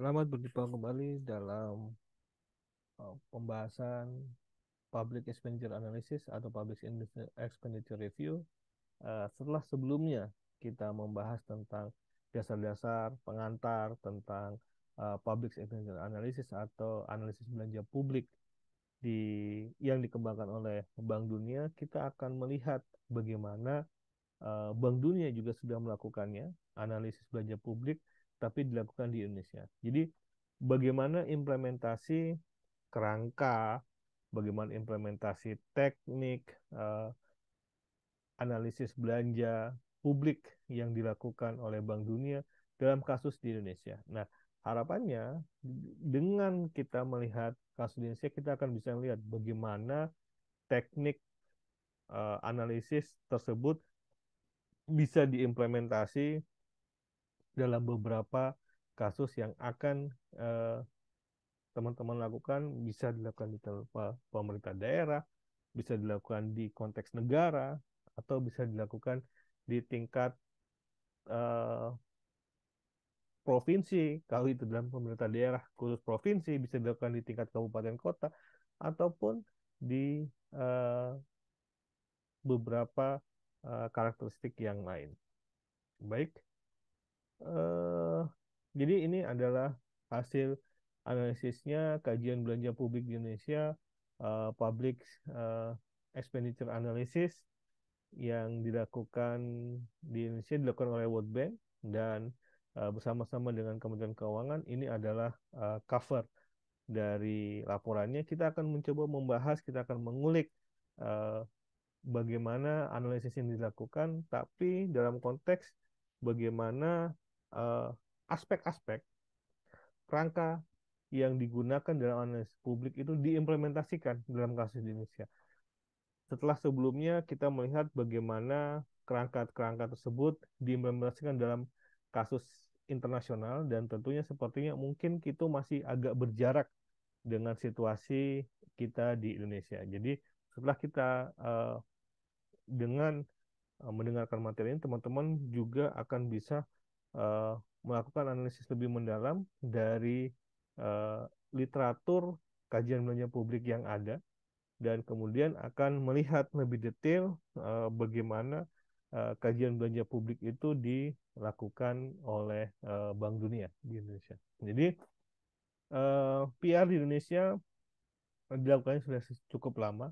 Selamat berjumpa kembali dalam uh, pembahasan Public Expenditure Analysis atau Public Expenditure Review. Uh, setelah sebelumnya kita membahas tentang dasar-dasar pengantar tentang uh, Public Expenditure Analysis atau analisis belanja publik di yang dikembangkan oleh Bank Dunia, kita akan melihat bagaimana Bank Dunia juga sudah melakukannya, analisis belanja publik tapi dilakukan di Indonesia. Jadi bagaimana implementasi kerangka, bagaimana implementasi teknik, uh, analisis belanja publik yang dilakukan oleh Bank Dunia dalam kasus di Indonesia. Nah, harapannya dengan kita melihat kasus di Indonesia, kita akan bisa melihat bagaimana teknik uh, analisis tersebut bisa diimplementasi dalam beberapa kasus yang akan eh, teman-teman eh, lakukan bisa dilakukan di tempat pemerintah daerah, bisa dilakukan di konteks negara, atau bisa dilakukan di tingkat eh, provinsi, kalau itu dalam pemerintah daerah khusus provinsi, bisa dilakukan di tingkat kabupaten kota, ataupun di eh, beberapa eh, karakteristik yang lain. Baik, Uh, jadi ini adalah hasil analisisnya kajian belanja publik di Indonesia, uh, public uh, expenditure analysis yang dilakukan di Indonesia dilakukan oleh World Bank dan uh, bersama-sama dengan Kementerian Keuangan ini adalah uh, cover dari laporannya. Kita akan mencoba membahas, kita akan mengulik uh, bagaimana analisis yang dilakukan, tapi dalam konteks bagaimana Eh, aspek-aspek kerangka yang digunakan dalam analisis publik itu diimplementasikan dalam kasus di Indonesia. Setelah sebelumnya kita melihat bagaimana kerangka-kerangka tersebut diimplementasikan dalam kasus internasional dan tentunya sepertinya mungkin kita masih agak berjarak dengan situasi kita di Indonesia. Jadi setelah kita uh, dengan uh, mendengarkan materi ini, teman-teman juga akan bisa uh, melakukan analisis lebih mendalam dari uh, literatur kajian belanja publik yang ada dan kemudian akan melihat lebih detail uh, bagaimana uh, kajian belanja publik itu dilakukan oleh uh, Bank Dunia di Indonesia. Jadi uh, PR di Indonesia dilakukan sudah cukup lama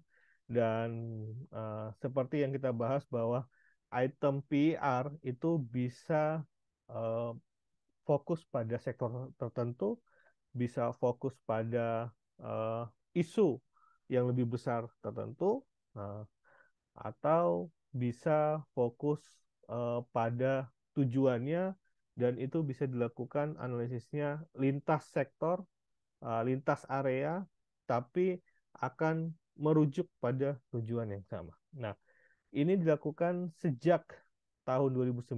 dan uh, seperti yang kita bahas bahwa item PR itu bisa uh, fokus pada sektor tertentu, bisa fokus pada uh, isu yang lebih besar tertentu, uh, atau bisa fokus uh, pada tujuannya dan itu bisa dilakukan analisisnya lintas sektor, uh, lintas area, tapi akan merujuk pada tujuan yang sama. Nah, ini dilakukan sejak tahun 2009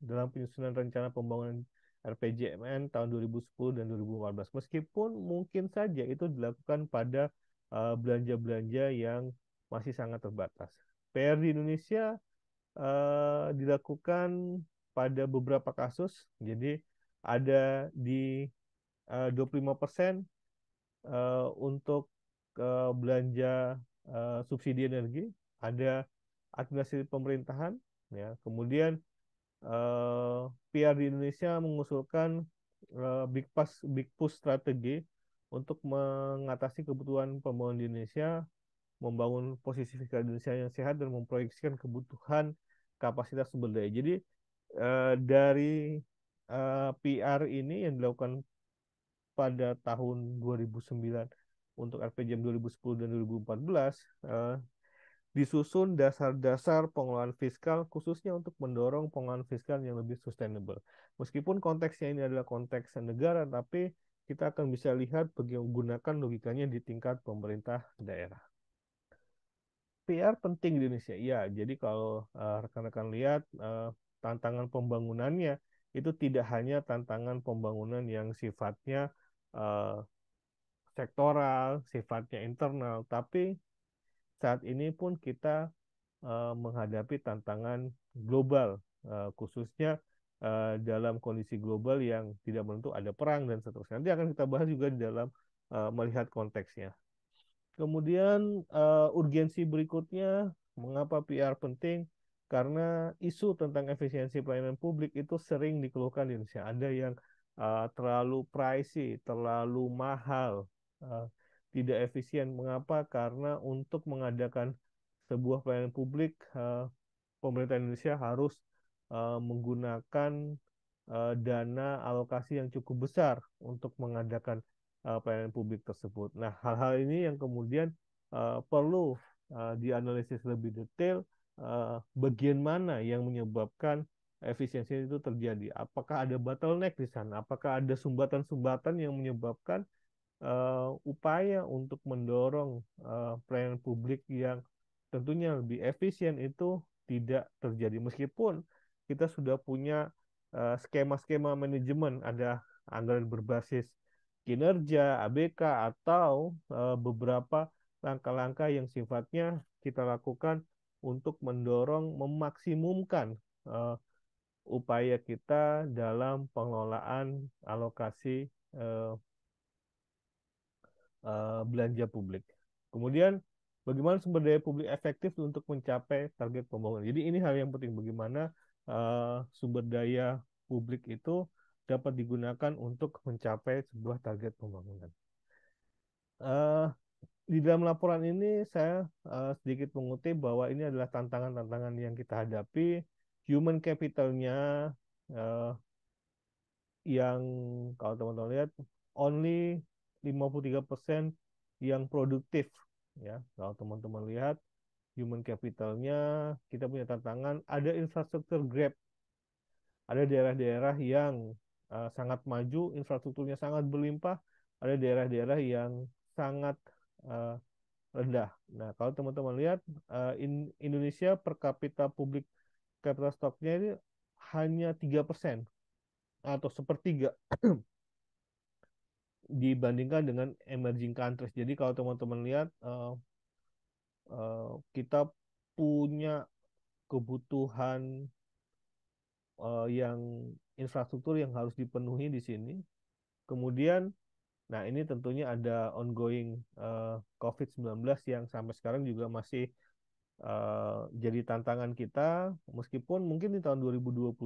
dalam penyusunan rencana pembangunan RPJMN tahun 2010 dan 2014 meskipun mungkin saja itu dilakukan pada eh, belanja-belanja uh, yang masih sangat terbatas. PR di Indonesia uh, dilakukan pada beberapa kasus, jadi ada di uh, 25 uh, untuk uh, belanja uh, subsidi energi, ada administrasi pemerintahan, ya kemudian uh, eh, PR di Indonesia mengusulkan uh, big Pass big push strategi untuk mengatasi kebutuhan pembangunan di Indonesia membangun posisi fiskal Indonesia yang sehat dan memproyeksikan kebutuhan kapasitas sumber daya jadi uh, dari uh, PR ini yang dilakukan pada tahun 2009 untuk RPJM 2010 dan 2014 eh, disusun dasar-dasar pengelolaan fiskal khususnya untuk mendorong pengelolaan fiskal yang lebih sustainable. Meskipun konteksnya ini adalah konteks negara, tapi kita akan bisa lihat bagaimana menggunakan logikanya di tingkat pemerintah daerah. PR penting di Indonesia, ya. Jadi kalau eh, rekan-rekan uh, lihat uh, tantangan pembangunannya itu tidak hanya tantangan pembangunan yang sifatnya uh, sektoral, sifatnya internal, tapi saat ini pun kita uh, menghadapi tantangan global, uh, khususnya uh, dalam kondisi global yang tidak menentu ada perang dan seterusnya. Nanti akan kita bahas juga di dalam uh, melihat konteksnya. Kemudian uh, urgensi berikutnya, mengapa PR penting? Karena isu tentang efisiensi pelayanan publik itu sering dikeluhkan di Indonesia. Ada yang uh, terlalu pricey, terlalu mahal, uh, tidak efisien. Mengapa? Karena untuk mengadakan sebuah pelayanan publik, eh, pemerintah Indonesia harus eh, menggunakan eh, dana alokasi yang cukup besar untuk mengadakan pelayanan publik tersebut. Nah, hal-hal ini yang kemudian perlu dianalisis lebih detail bagian mana yang menyebabkan efisiensi itu terjadi. Apakah ada bottleneck di sana? Apakah ada sumbatan-sumbatan yang menyebabkan uh, upaya untuk mendorong uh, pelayanan publik yang tentunya lebih efisien itu tidak terjadi meskipun kita sudah punya uh, skema-skema manajemen ada anggaran berbasis kinerja ABK atau uh, beberapa langkah-langkah yang sifatnya kita lakukan untuk mendorong memaksimumkan uh, upaya kita dalam pengelolaan alokasi uh, Eh, belanja publik. Kemudian bagaimana sumber daya publik efektif untuk mencapai target pembangunan. Jadi ini hal yang penting bagaimana eh, sumber daya publik itu dapat digunakan untuk mencapai sebuah target pembangunan. Eh, di dalam laporan ini saya sedikit mengutip bahwa ini adalah tantangan-tantangan yang kita hadapi, human capitalnya uh, yang kalau teman-teman lihat only 53% yang produktif ya. Kalau teman-teman lihat human capitalnya kita punya tantangan ada infrastruktur grab. Ada daerah-daerah yang uh, sangat maju, infrastrukturnya sangat berlimpah, ada daerah-daerah yang sangat uh, rendah. Nah, kalau teman-teman lihat uh, in Indonesia per kapita publik capital stock-nya ini hanya tiga persen atau sepertiga dibandingkan dengan emerging countries. Jadi kalau teman-teman lihat uh, uh, kita punya kebutuhan uh, yang infrastruktur yang harus dipenuhi di sini. Kemudian nah ini tentunya ada ongoing uh, COVID-19 yang sampai sekarang juga masih uh, jadi tantangan kita meskipun mungkin di tahun 2023 uh,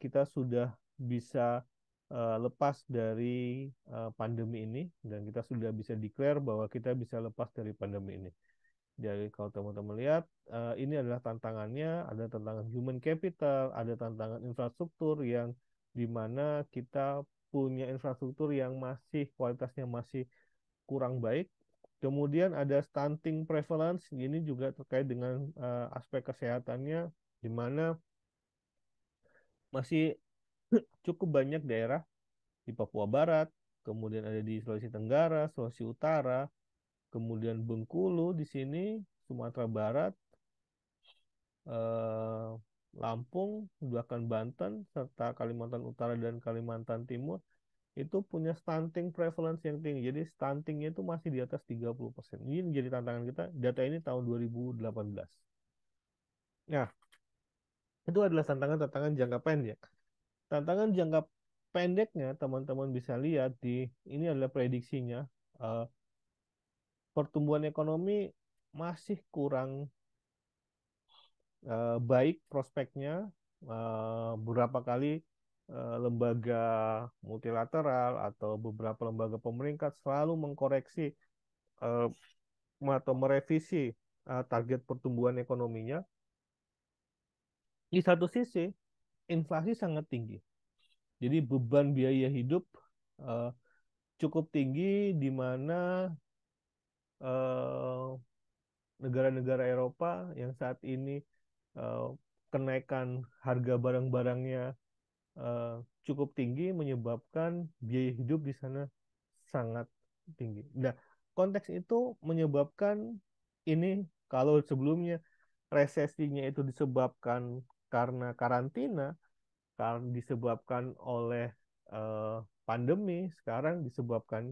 kita sudah bisa uh, lepas dari uh, pandemi ini dan kita sudah bisa declare bahwa kita bisa lepas dari pandemi ini. Jadi kalau teman-teman lihat uh, ini adalah tantangannya, ada tantangan human capital, ada tantangan infrastruktur yang di mana kita punya infrastruktur yang masih kualitasnya masih kurang baik. Kemudian ada stunting prevalence, ini juga terkait dengan uh, aspek kesehatannya di mana masih cukup banyak daerah di Papua Barat, kemudian ada di Sulawesi Tenggara, Sulawesi Utara, kemudian Bengkulu di sini, Sumatera Barat, eh, Lampung, bahkan Banten, serta Kalimantan Utara dan Kalimantan Timur itu punya stunting prevalence yang tinggi. Jadi stuntingnya itu masih di atas 30%. Ini menjadi tantangan kita. Data ini tahun 2018. Nah, itu adalah tantangan-tantangan jangka pendek. Tantangan jangka pendeknya teman-teman bisa lihat di ini adalah prediksinya uh, pertumbuhan ekonomi masih kurang uh, baik prospeknya uh, eh, berapa kali uh, lembaga multilateral atau beberapa lembaga pemerintah selalu mengkoreksi uh, atau merevisi uh, target pertumbuhan ekonominya di satu sisi inflasi sangat tinggi. Jadi beban biaya hidup uh, cukup tinggi di mana negara eh, negara-negara Eropa yang saat ini uh, kenaikan harga barang-barangnya uh, cukup tinggi menyebabkan biaya hidup di sana sangat tinggi. Nah, konteks itu menyebabkan ini kalau sebelumnya resesinya itu disebabkan karena karantina, karena disebabkan oleh uh, pandemi, sekarang disebabkan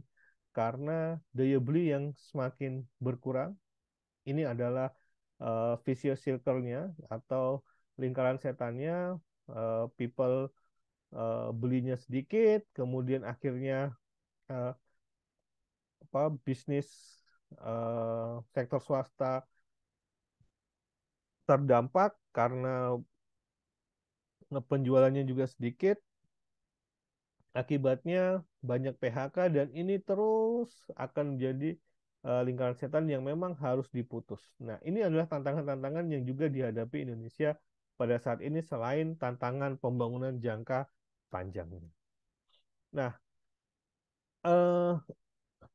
karena daya beli yang semakin berkurang. Ini adalah uh, vicious circle-nya atau lingkaran setannya uh, people uh, belinya sedikit kemudian akhirnya uh, apa bisnis uh, sektor swasta terdampak karena penjualannya juga sedikit. Akibatnya banyak PHK dan ini terus akan menjadi eh, lingkaran setan yang memang harus diputus. Nah, ini adalah tantangan-tantangan yang juga dihadapi Indonesia pada saat ini selain tantangan pembangunan jangka panjang. Nah, eh,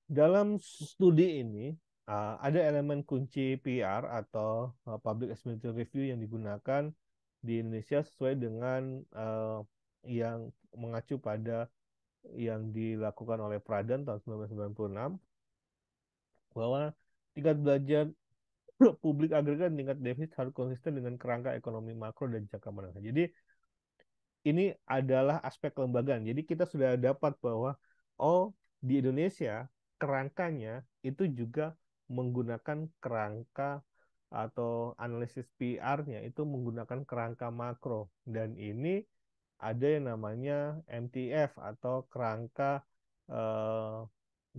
dalam studi ini eh, ada elemen kunci PR atau eh, public expenditure review yang digunakan di Indonesia sesuai dengan uh, yang mengacu pada yang dilakukan oleh Pradan tahun 1996 bahwa tingkat belajar publik agregat tingkat defisit harus konsisten dengan kerangka ekonomi makro dan jangka menengah. Jadi ini adalah aspek kelembagaan. Jadi kita sudah dapat bahwa oh di Indonesia kerangkanya itu juga menggunakan kerangka atau analisis PR-nya itu menggunakan kerangka makro dan ini ada yang namanya MTF atau kerangka eh,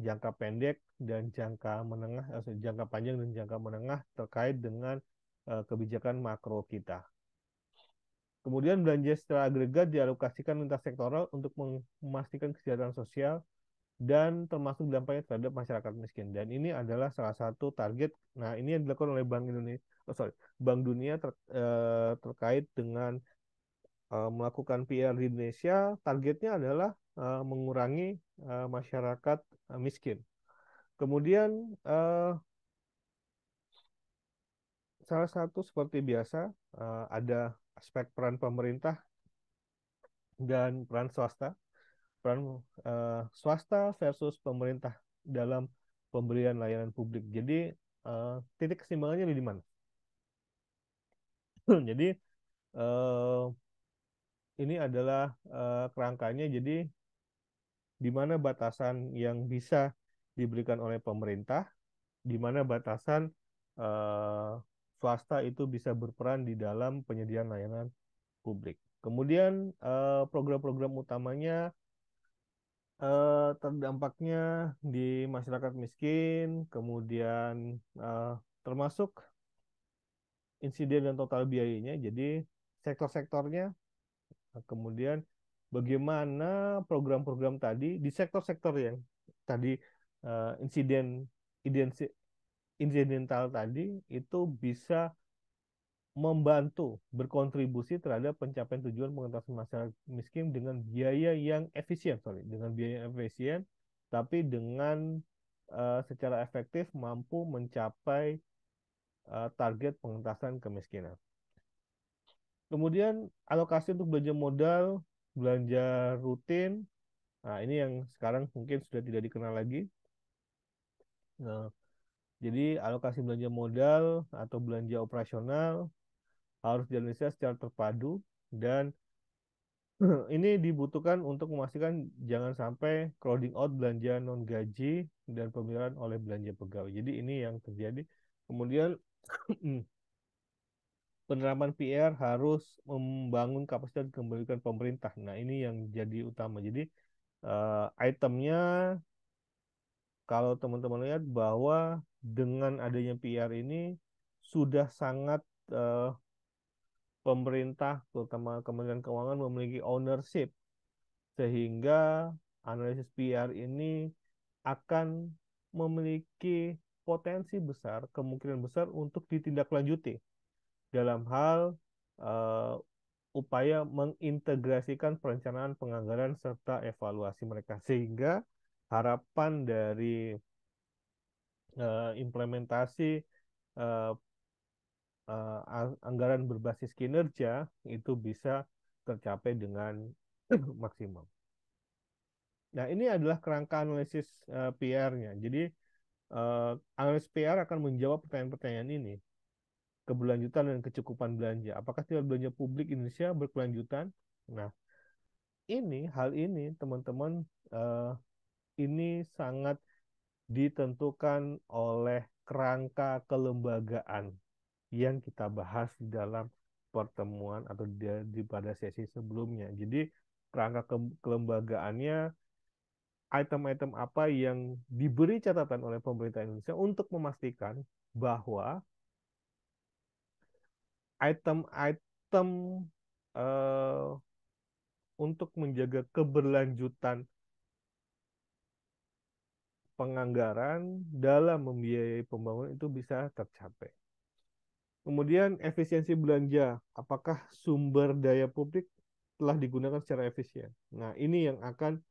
jangka pendek dan jangka menengah eh, jangka panjang dan jangka menengah terkait dengan eh, kebijakan makro kita. Kemudian belanja secara agregat dialokasikan lintas sektoral untuk memastikan kesejahteraan sosial, dan termasuk dampaknya terhadap masyarakat miskin. Dan ini adalah salah satu target. Nah, ini yang dilakukan oleh Bank Indonesia, oh sorry, Bank Dunia ter, eh, terkait dengan eh, melakukan PR di Indonesia. Targetnya adalah eh, mengurangi eh, masyarakat eh, miskin. Kemudian eh, salah satu seperti biasa eh, ada aspek peran pemerintah dan peran swasta peran uh, swasta versus pemerintah dalam pemberian layanan publik. Jadi uh, titik kesimpangannya di mana? jadi uh, ini adalah uh, kerangkanya. Jadi di mana batasan yang bisa diberikan oleh pemerintah, di mana batasan uh, swasta itu bisa berperan di dalam penyediaan layanan publik. Kemudian program-program utamanya uh, terdampaknya di masyarakat miskin, kemudian uh, termasuk insiden dan total biayanya. Jadi sektor-sektornya, eh, kemudian bagaimana program-program tadi di sektor-sektor yang tadi uh, insiden insiden insidental tadi itu bisa membantu berkontribusi terhadap pencapaian tujuan pengentasan masyarakat miskin dengan biaya yang efisien, sorry, dengan biaya yang efisien, tapi dengan uh, secara efektif mampu mencapai uh, target pengentasan kemiskinan. Kemudian alokasi untuk belanja modal, belanja rutin, nah ini yang sekarang mungkin sudah tidak dikenal lagi. Nah, jadi alokasi belanja modal atau belanja operasional harus dianalisa secara terpadu dan ini dibutuhkan untuk memastikan jangan sampai crowding out belanja non gaji dan pemilihan oleh belanja pegawai. Jadi ini yang terjadi. Kemudian penerapan PR harus membangun kapasitas kembalikan pemerintah. Nah ini yang jadi utama. Jadi uh, itemnya kalau teman-teman lihat bahwa dengan adanya PR ini sudah sangat uh, pemerintah terutama Kementerian Keuangan memiliki ownership sehingga analisis PR ini akan memiliki potensi besar kemungkinan besar untuk ditindaklanjuti dalam hal uh, upaya mengintegrasikan perencanaan penganggaran serta evaluasi mereka sehingga harapan dari uh, implementasi uh, uh, anggaran berbasis kinerja itu bisa tercapai dengan maksimum. Nah, ini adalah kerangka analisis uh, eh, PR-nya. Jadi, uh, analis PR akan menjawab pertanyaan-pertanyaan ini. Keberlanjutan dan kecukupan belanja. Apakah tingkat belanja publik Indonesia berkelanjutan? Nah, ini, hal ini, teman-teman, uh, ini sangat ditentukan oleh kerangka kelembagaan yang kita bahas di dalam pertemuan atau di, di pada sesi sebelumnya. Jadi kerangka ke, kelembagaannya item-item apa yang diberi catatan oleh pemerintah Indonesia untuk memastikan bahwa item-item uh, eh, untuk menjaga keberlanjutan penganggaran dalam membiayai pembangunan itu bisa tercapai. Kemudian efisiensi belanja, apakah sumber daya publik telah digunakan secara efisien? Nah, ini yang akan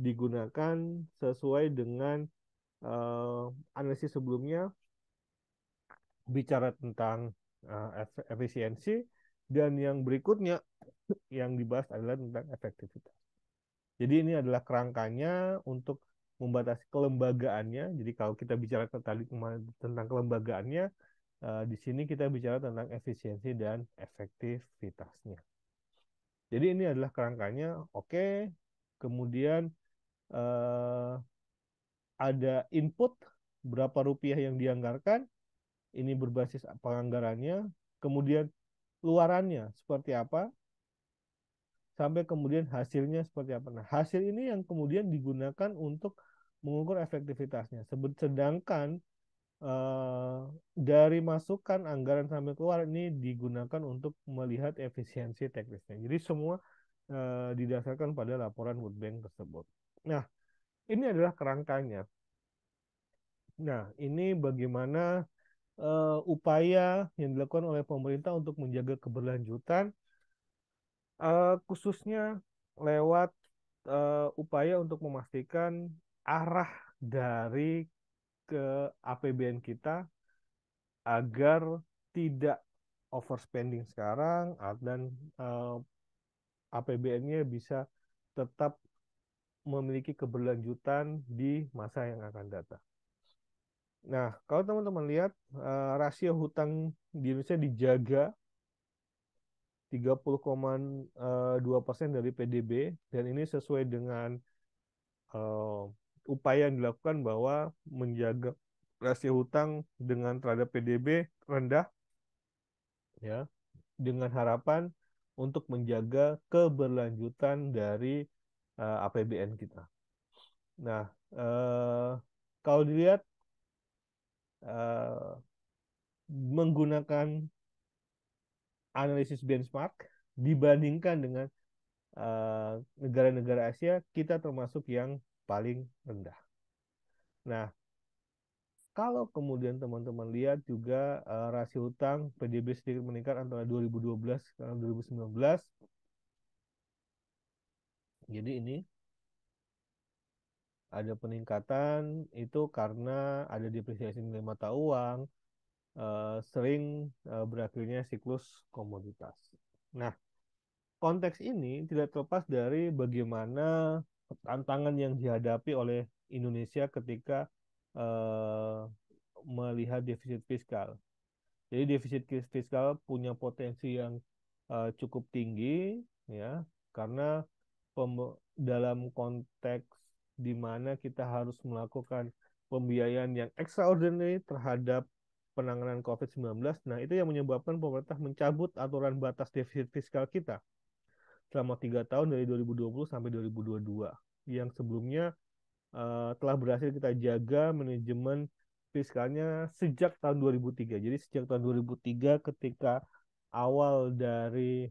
digunakan sesuai dengan uh, analisis sebelumnya bicara tentang uh, efisiensi dan yang berikutnya yang dibahas adalah tentang efektivitas. Jadi ini adalah kerangkanya untuk membatasi kelembagaannya. Jadi kalau kita bicara tadi tentang kelembagaannya, Eh, di sini kita bicara tentang efisiensi dan efektivitasnya. Jadi ini adalah kerangkanya, oke, kemudian eh, ada input berapa rupiah yang dianggarkan, ini berbasis penganggarannya, kemudian luarannya seperti apa, sampai kemudian hasilnya seperti apa. Nah, hasil ini yang kemudian digunakan untuk mengukur efektivitasnya. Sedangkan Eh, dari masukan anggaran sampai keluar ini digunakan untuk melihat efisiensi teknisnya. Jadi semua uh, didasarkan pada laporan World Bank tersebut. Nah, ini adalah kerangkanya. Nah, ini bagaimana uh, upaya yang dilakukan oleh pemerintah untuk menjaga keberlanjutan, uh, khususnya lewat uh, upaya untuk memastikan arah dari ke APBN kita agar tidak overspending sekarang ah, dan uh, eh, APBN-nya bisa tetap memiliki keberlanjutan di masa yang akan datang. Nah, kalau teman-teman lihat uh, rasio hutang di Indonesia dijaga 30,2 persen dari PDB dan ini sesuai dengan uh, upaya yang dilakukan bahwa menjaga rasio hutang dengan terhadap PDB rendah ya dengan harapan untuk menjaga keberlanjutan dari uh, eh, APBN kita. Nah, uh, kalau dilihat uh, menggunakan analisis benchmark dibandingkan dengan negara-negara uh, negara -negara Asia, kita termasuk yang paling rendah. Nah, kalau kemudian teman-teman lihat juga uh, rasio hutang PDB sedikit meningkat antara 2012 ke 2019. Jadi ini ada peningkatan itu karena ada depresiasi nilai mata uang uh, sering uh, berakhirnya siklus komoditas. Nah, konteks ini tidak terlepas dari bagaimana tantangan yang dihadapi oleh Indonesia ketika eh, melihat defisit fiskal. Jadi defisit fiskal punya potensi yang eh, cukup tinggi ya karena dalam konteks di mana kita harus melakukan pembiayaan yang extraordinary terhadap penanganan COVID-19. Nah, itu yang menyebabkan pemerintah mencabut aturan batas defisit fiskal kita selama tiga tahun dari 2020 sampai 2022 yang sebelumnya uh, telah berhasil kita jaga manajemen fiskalnya sejak tahun 2003. Jadi sejak tahun 2003 ketika awal dari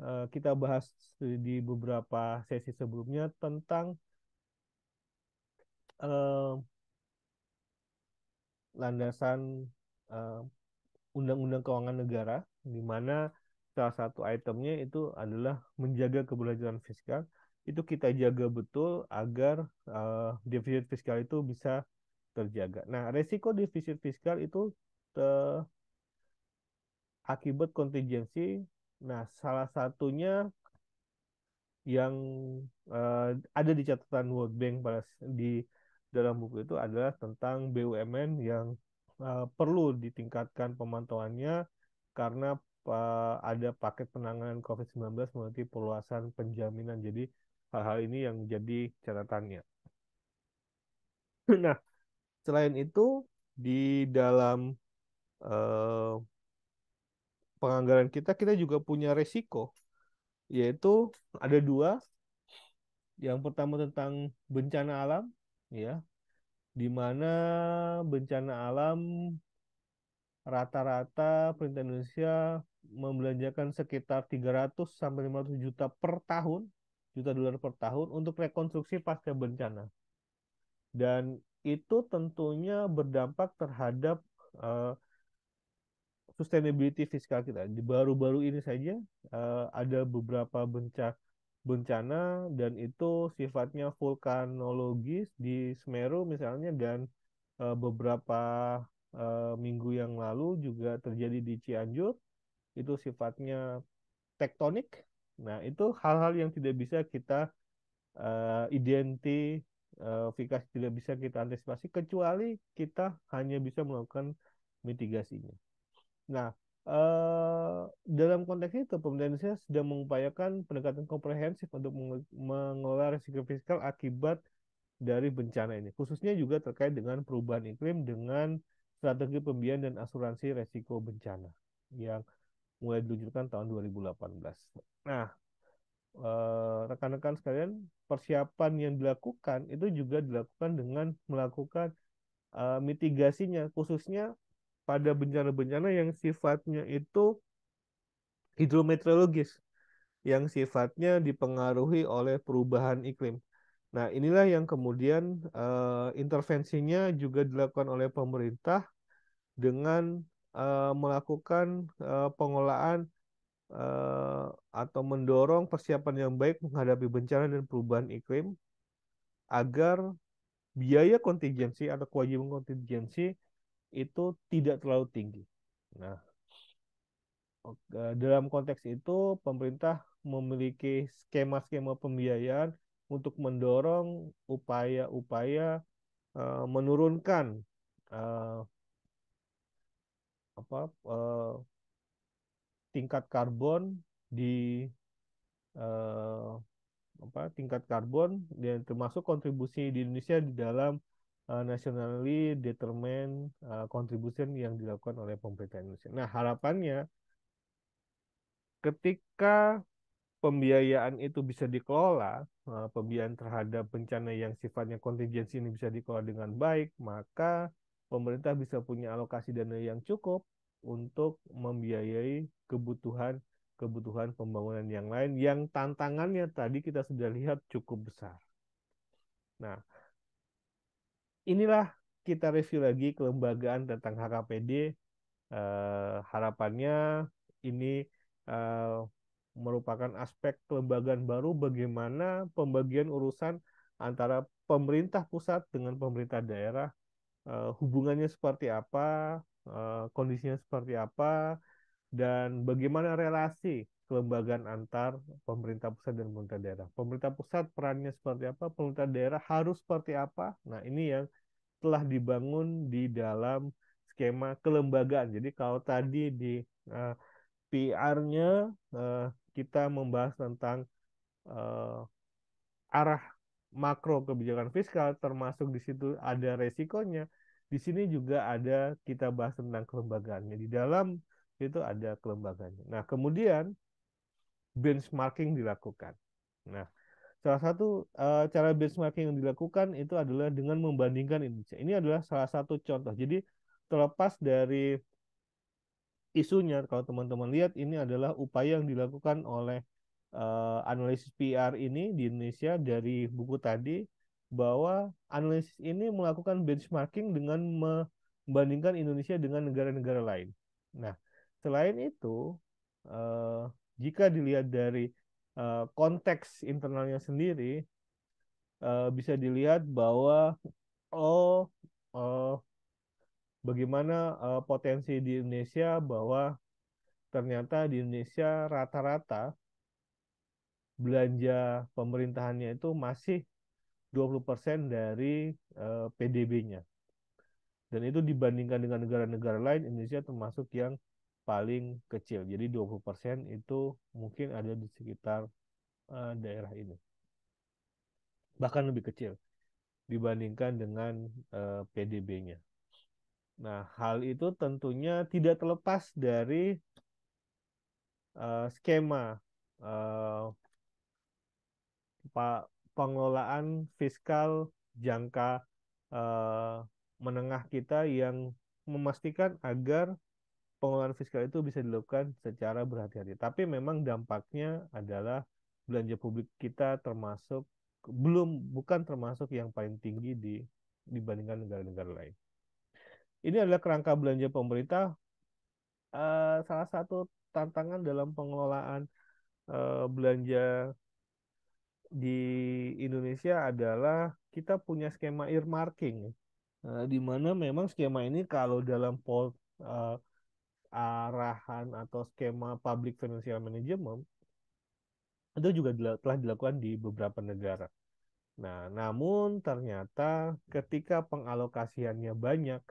uh, kita bahas di beberapa sesi sebelumnya tentang uh, landasan undang-undang keuangan negara di mana salah satu itemnya itu adalah menjaga keberlanjutan fiskal. Itu kita jaga betul agar uh, defisit fiskal itu bisa terjaga. Nah, resiko defisit fiskal itu eh, akibat kontingensi. Nah, salah satunya yang uh, ada di catatan World Bank pada di dalam buku itu adalah tentang BUMN yang uh, perlu ditingkatkan pemantauannya karena ada paket penanganan COVID-19 melalui perluasan penjaminan. Jadi hal-hal ini yang jadi catatannya. Nah, selain itu di dalam eh, penganggaran kita kita juga punya resiko yaitu ada dua. Yang pertama tentang bencana alam, ya, di mana bencana alam rata-rata perintah Indonesia membelanjakan sekitar 300 sampai 500 juta per tahun, juta dolar per tahun untuk rekonstruksi pasca bencana. Dan itu tentunya berdampak terhadap uh, sustainability fiskal kita. Baru-baru ini saja uh, ada beberapa bencana bencana dan itu sifatnya vulkanologis di Semeru misalnya dan uh, beberapa uh, minggu yang lalu juga terjadi di Cianjur itu sifatnya tektonik. Nah, itu hal-hal yang tidak bisa kita uh, eh, identifikasi, eh, tidak bisa kita antisipasi, kecuali kita hanya bisa melakukan mitigasinya. Nah, Uh, dalam konteks itu pemerintah Indonesia sedang mengupayakan pendekatan komprehensif untuk mengelola risiko fiskal akibat dari bencana ini, khususnya juga terkait dengan perubahan iklim dengan strategi pembiayaan dan asuransi resiko bencana yang mulai diluncurkan tahun 2018. Nah, eh, rekan-rekan sekalian, persiapan yang dilakukan itu juga dilakukan dengan melakukan eh, mitigasinya, khususnya pada bencana-bencana yang sifatnya itu hidrometeorologis, yang sifatnya dipengaruhi oleh perubahan iklim. Nah, inilah yang kemudian uh, intervensinya juga dilakukan oleh pemerintah dengan uh, melakukan uh, pengolahan uh, atau mendorong persiapan yang baik menghadapi bencana dan perubahan iklim agar biaya kontingensi atau kewajiban kontingensi itu tidak terlalu tinggi. Nah, dalam konteks itu pemerintah memiliki skema-skema pembiayaan untuk mendorong upaya-upaya uh, menurunkan uh, apa eh, tingkat karbon di eh, apa tingkat karbon dan termasuk kontribusi di Indonesia di dalam eh, nationally determined eh, contribution yang dilakukan oleh pemerintah Indonesia. Nah, harapannya ketika pembiayaan itu bisa dikelola, eh, pembiayaan terhadap bencana yang sifatnya kontingensi ini bisa dikelola dengan baik, maka pemerintah bisa punya alokasi dana yang cukup untuk membiayai kebutuhan kebutuhan pembangunan yang lain yang tantangannya tadi kita sudah lihat cukup besar. Nah, inilah kita review lagi kelembagaan tentang HKPD. Eh, harapannya ini eh, merupakan aspek kelembagaan baru bagaimana pembagian urusan antara pemerintah pusat dengan pemerintah daerah uh, hubungannya seperti apa, uh, kondisinya seperti apa, dan bagaimana relasi kelembagaan antar pemerintah pusat dan pemerintah daerah. Pemerintah pusat perannya seperti apa, pemerintah daerah harus seperti apa. Nah, ini yang telah dibangun di dalam skema kelembagaan. Jadi kalau tadi di uh, eh, PR-nya uh, kita membahas tentang uh, arah makro kebijakan fiskal termasuk di situ ada resikonya. Di sini juga ada kita bahas tentang kelembagaannya. Di dalam itu ada kelembagaannya. Nah, kemudian benchmarking dilakukan. Nah, salah satu uh, cara benchmarking yang dilakukan itu adalah dengan membandingkan Indonesia. Ini adalah salah satu contoh. Jadi terlepas dari isunya kalau teman-teman lihat ini adalah upaya yang dilakukan oleh uh, analisis PR ini di Indonesia dari buku tadi bahwa analisis ini melakukan benchmarking dengan membandingkan Indonesia dengan negara-negara lain. Nah, selain itu uh, jika dilihat dari uh, konteks internalnya sendiri uh, bisa dilihat bahwa oh uh, bagaimana uh, potensi di Indonesia bahwa ternyata di Indonesia rata-rata belanja pemerintahannya itu masih 20% dari uh, eh, PDB-nya. Dan itu dibandingkan dengan negara-negara lain, Indonesia termasuk yang paling kecil. Jadi 20% itu mungkin ada di sekitar uh, daerah ini. Bahkan lebih kecil dibandingkan dengan uh, eh, PDB-nya. Nah, hal itu tentunya tidak terlepas dari uh, skema uh, pengelolaan fiskal jangka eh, menengah kita yang memastikan agar pengelolaan fiskal itu bisa dilakukan secara berhati-hati. Tapi memang dampaknya adalah belanja publik kita termasuk belum bukan termasuk yang paling tinggi di dibandingkan negara-negara lain. Ini adalah kerangka belanja pemerintah. Eh, salah satu tantangan dalam pengelolaan eh, belanja di Indonesia adalah kita punya skema earmarking, uh, di mana memang skema ini kalau dalam pol, uh, arahan atau skema public financial management itu juga dila telah dilakukan di beberapa negara. Nah, namun ternyata ketika pengalokasiannya banyak,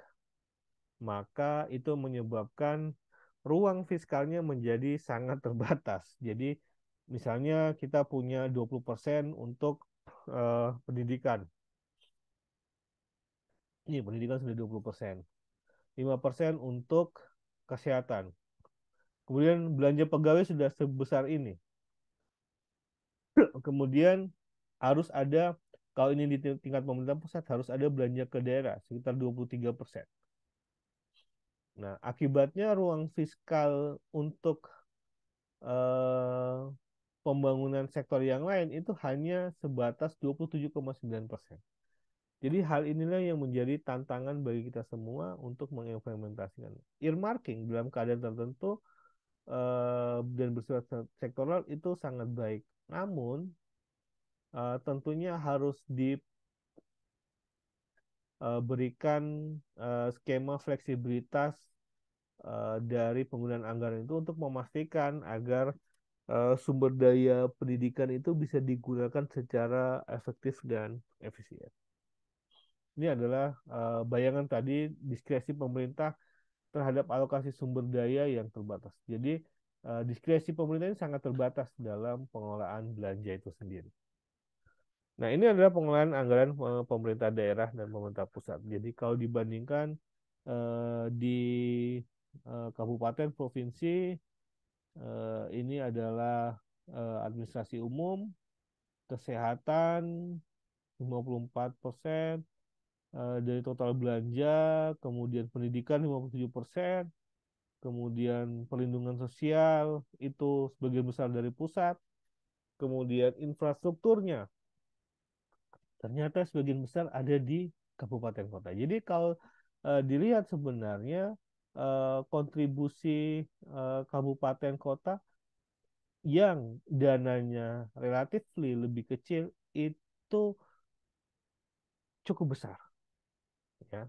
maka itu menyebabkan ruang fiskalnya menjadi sangat terbatas. Jadi misalnya kita punya 20% untuk uh, pendidikan. Ini iya, pendidikan sudah 20%. 5% untuk kesehatan. Kemudian belanja pegawai sudah sebesar ini. Kemudian harus ada kalau ini di tingkat pemerintah pusat harus ada belanja ke daerah sekitar 23 Nah, akibatnya ruang fiskal untuk eh, pembangunan sektor yang lain itu hanya sebatas 27,9 persen. Jadi hal inilah yang menjadi tantangan bagi kita semua untuk mengimplementasikan. Earmarking dalam keadaan tertentu eh, dan bersifat sektoral itu sangat baik. Namun eh, tentunya harus diberikan eh, skema fleksibilitas dari penggunaan anggaran itu untuk memastikan agar uh, sumber daya pendidikan itu bisa digunakan secara efektif dan efisien. Ini adalah uh, bayangan tadi diskresi pemerintah terhadap alokasi sumber daya yang terbatas. Jadi uh, diskresi pemerintah ini sangat terbatas dalam pengelolaan belanja itu sendiri. Nah, ini adalah pengelolaan anggaran pemerintah daerah dan pemerintah pusat. Jadi kalau dibandingkan uh, di uh, kabupaten, provinsi, Eh, ini adalah eh, administrasi umum, kesehatan 54 persen, eh, dari total belanja, kemudian pendidikan 57 persen, kemudian perlindungan sosial itu sebagian besar dari pusat, kemudian infrastrukturnya ternyata sebagian besar ada di kabupaten kota. Jadi kalau dilihat sebenarnya Eh, kontribusi eh, kabupaten kota yang dananya relatif lebih kecil itu cukup besar. Ya.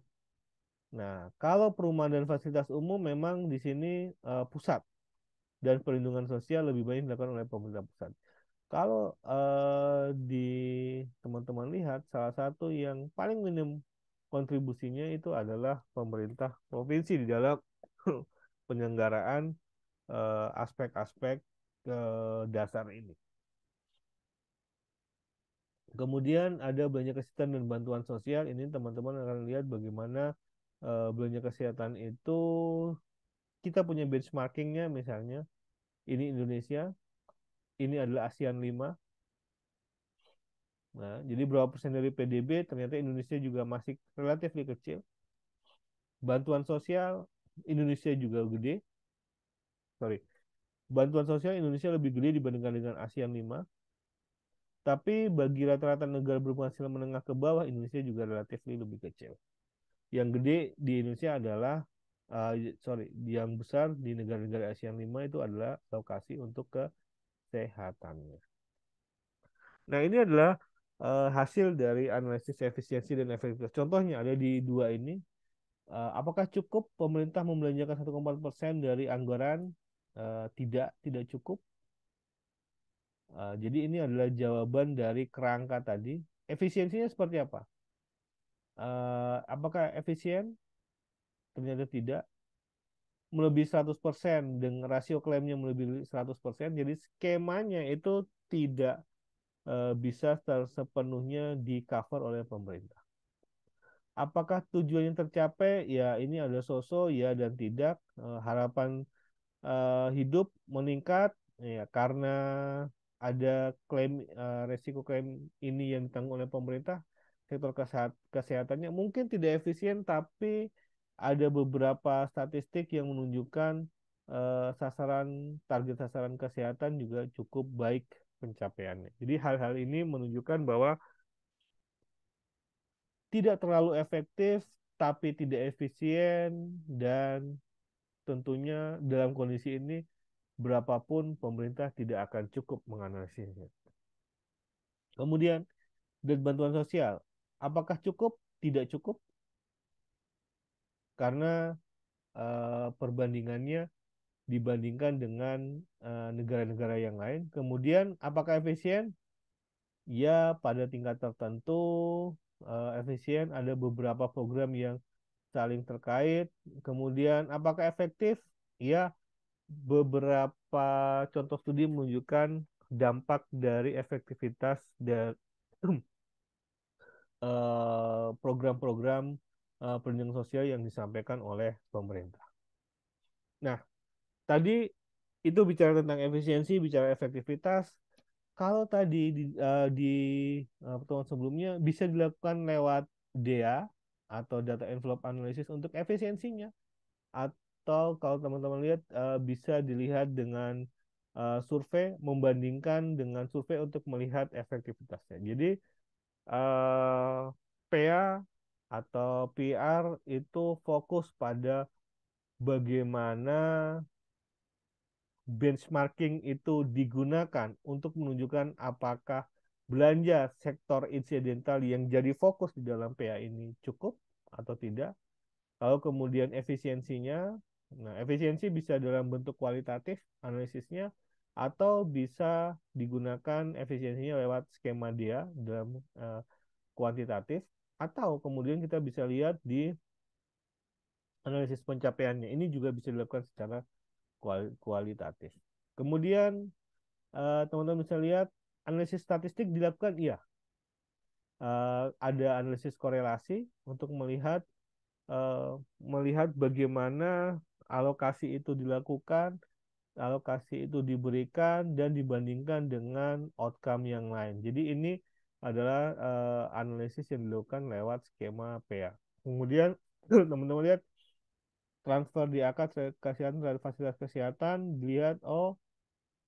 Nah, kalau perumahan dan fasilitas umum memang di sini uh, pusat dan perlindungan sosial lebih banyak dilakukan oleh pemerintah pusat. Kalau uh, di teman-teman lihat salah satu yang paling minim kontribusinya itu adalah pemerintah provinsi di dalam penyelenggaraan eh, aspek-aspek ke eh, dasar ini. Kemudian ada belanja kesehatan dan bantuan sosial. Ini teman-teman akan lihat bagaimana uh, belanja kesehatan itu kita punya benchmarkingnya misalnya. Ini Indonesia, ini adalah ASEAN 5, Nah, jadi berapa persen dari PDB ternyata Indonesia juga masih relatif kecil. Bantuan sosial Indonesia juga gede. Sorry. Bantuan sosial Indonesia lebih gede dibandingkan dengan ASEAN 5. Tapi bagi rata-rata negara berpenghasilan menengah ke bawah, Indonesia juga relatif lebih kecil. Yang gede di Indonesia adalah, uh, sorry, yang besar di negara-negara ASEAN 5 itu adalah lokasi untuk kesehatannya. Nah ini adalah uh, hasil dari analisis efisiensi dan efektivitas. Contohnya ada di dua ini, uh, apakah cukup pemerintah membelanjakan 1,4 persen dari anggaran? Uh, tidak, tidak cukup. Uh, jadi ini adalah jawaban dari kerangka tadi. Efisiensinya seperti apa? Uh, apakah efisien? Ternyata tidak. Melebihi 100% dengan rasio klaimnya melebihi 100%. Jadi skemanya itu tidak Eh, bisa sepenuhnya di cover oleh pemerintah. Apakah tujuannya tercapai? Ya ini ada sosok ya dan tidak eh, harapan eh, hidup meningkat ya karena ada klaim resiko klaim ini yang ditanggung oleh pemerintah sektor kesehat kesehatannya mungkin tidak efisien tapi ada beberapa statistik yang menunjukkan sasaran target sasaran kesehatan juga cukup baik pencapaiannya. Jadi hal-hal ini menunjukkan bahwa tidak terlalu efektif, tapi tidak efisien, dan tentunya dalam kondisi ini berapapun pemerintah tidak akan cukup menganalisisnya. Kemudian, dan bantuan sosial. Apakah cukup? Tidak cukup. Karena eh, perbandingannya dibandingkan dengan eh, negara-negara yang lain. Kemudian apakah efisien? Ya, pada tingkat tertentu eh, efisien ada beberapa program yang saling terkait. Kemudian apakah efektif? Ya, beberapa contoh studi menunjukkan dampak dari efektivitas dari eh, program-program perlindungan sosial yang disampaikan oleh pemerintah. Nah, tadi itu bicara tentang efisiensi, bicara efektivitas. Kalau tadi di, uh, di uh, pertemuan sebelumnya bisa dilakukan lewat DA atau data envelope analysis untuk efisiensinya, atau kalau teman-teman lihat uh, bisa dilihat dengan uh, survei membandingkan dengan survei untuk melihat efektivitasnya. Jadi uh, PA atau PR itu fokus pada bagaimana benchmarking itu digunakan untuk menunjukkan apakah belanja sektor insidental yang jadi fokus di dalam PA ini cukup atau tidak. Lalu kemudian efisiensinya, nah efisiensi bisa dalam bentuk kualitatif analisisnya atau bisa digunakan efisiensinya lewat skema dia dalam uh, kuantitatif atau kemudian kita bisa lihat di analisis pencapaiannya. Ini juga bisa dilakukan secara kualitatif. Kemudian eh, teman-teman bisa lihat analisis statistik dilakukan iya. Eh, ada analisis korelasi untuk melihat eh, melihat bagaimana alokasi itu dilakukan, alokasi itu diberikan dan dibandingkan dengan outcome yang lain. Jadi ini adalah analisis yang dilakukan lewat skema PEA. Kemudian teman-teman lihat transfer di akad kesehatan fasilitas kesehatan dilihat oh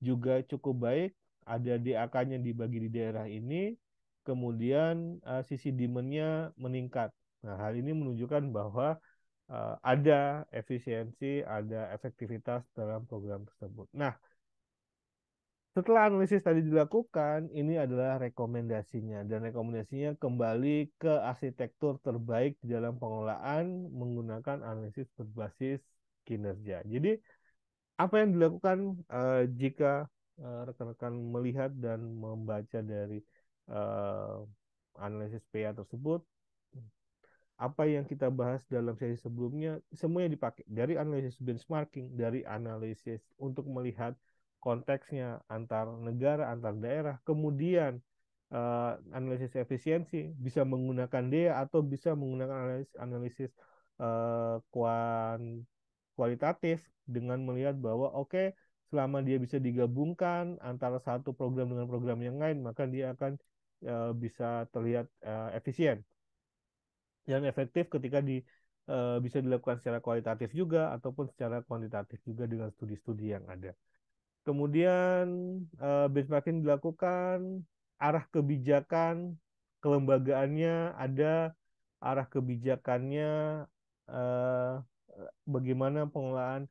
juga cukup baik ada di akadnya dibagi di daerah ini kemudian uh, sisi demandnya meningkat. Nah, hal ini menunjukkan bahwa uh, ada efisiensi, ada efektivitas dalam program tersebut. Nah, setelah analisis tadi dilakukan, ini adalah rekomendasinya. Dan rekomendasinya kembali ke arsitektur terbaik di dalam pengelolaan menggunakan analisis berbasis kinerja. Jadi, apa yang dilakukan uh, jika eh, rekan-rekan uh, melihat dan membaca dari uh, analisis PA tersebut? Apa yang kita bahas dalam sesi sebelumnya, semuanya dipakai. Dari analisis benchmarking, dari analisis untuk melihat konteksnya antar negara, antar daerah. Kemudian uh, analisis efisiensi bisa menggunakan DEA atau bisa menggunakan analisis, analisis uh, eh, kuan, kualitatif dengan melihat bahwa oke okay, selama dia bisa digabungkan antara satu program dengan program yang lain maka dia akan uh, bisa terlihat uh, efisien dan efektif ketika di bisa dilakukan secara kualitatif juga ataupun secara kuantitatif juga dengan studi-studi yang ada. Kemudian uh, benchmarking dilakukan, arah kebijakan, kelembagaannya ada, arah kebijakannya uh, bagaimana pengelolaan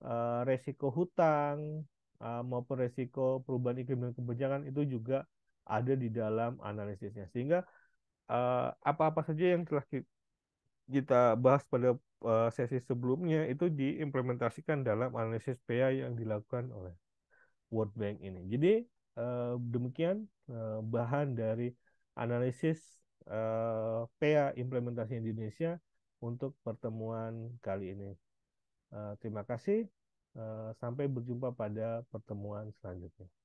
uh, resiko hutang uh, maupun resiko perubahan iklim dan kebijakan itu juga ada di dalam analisisnya. Sehingga apa apa-apa saja yang telah kita bahas pada uh, sesi sebelumnya itu diimplementasikan dalam analisis PA yang dilakukan oleh World Bank ini. Jadi uh, demikian uh, bahan dari analisis uh, eh, PA implementasi Indonesia untuk pertemuan kali ini. Uh, terima kasih. Uh, sampai berjumpa pada pertemuan selanjutnya.